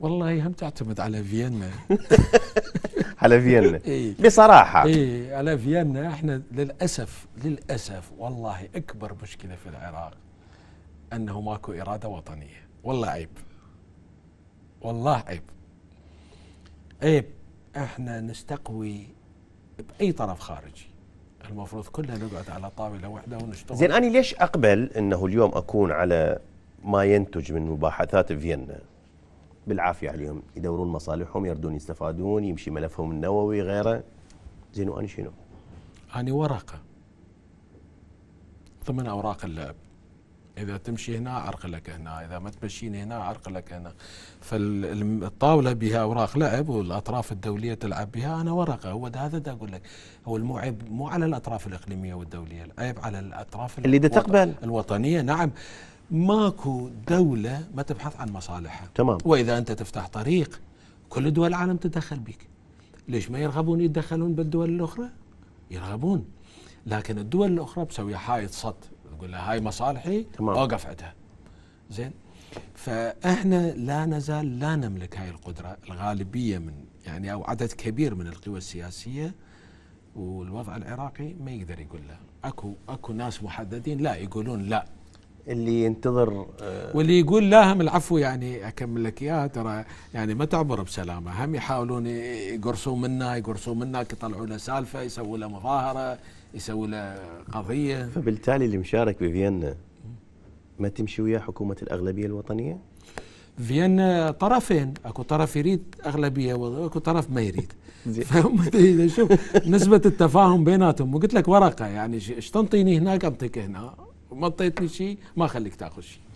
والله هم تعتمد على فيينا على فيينا إيه بصراحه اي على فيينا احنا للاسف للاسف والله اكبر مشكله في العراق انه ماكو اراده وطنيه والله عيب والله عيب عيب احنا نستقوي باي طرف خارجي المفروض كلنا نقعد على طاوله واحده ونشتغل زين انا ليش اقبل انه اليوم اكون على ما ينتج من مباحثات فيينا بالعافيه عليهم يدورون مصالحهم يردون يستفادون يمشي ملفهم النووي غيره زين وانا شنو؟ اني ورقه ضمن اوراق اللعب اذا تمشي هنا لك هنا اذا ما تمشين هنا لك هنا فالطاوله بها اوراق لعب والاطراف الدوليه تلعب بها انا ورقه هو ده هذا ده اقول لك هو المعيب مو على الاطراف الاقليميه والدوليه العيب على الاطراف اللي تقبل الوطنيه نعم ماكو دولة ما تبحث عن مصالحها تمام وإذا أنت تفتح طريق كل دول العالم تتدخل بك ليش ما يرغبون يتدخلون بالدول الأخرى يرغبون لكن الدول الأخرى بسوي حائط صد تقول لها هاي مصالحي تمام. أوقف عندها زين فاحنا لا نزال لا نملك هاي القدره الغالبيه من يعني او عدد كبير من القوى السياسيه والوضع العراقي ما يقدر يقول لا اكو اكو ناس محددين لا يقولون لا اللي ينتظر آه، واللي يقول لا هم العفو يعني اكمل لك اياها ترى يعني ما تعبر بسلامه هم يحاولون يقرصون منا يقرصون منا يطلعوا له سالفه يسووا له مظاهره يسووا له قضيه فبالتالي اللي مشارك بفيينا ما تمشي ويا حكومه الاغلبيه الوطنيه؟ فيينا طرفين اكو طرف يريد اغلبيه واكو طرف ما يريد فهم شوف نسبه التفاهم بيناتهم وقلت لك ورقه يعني ايش تنطيني هناك انطيك هنا ما اعطيتني شيء ما خليك تاخذ شيء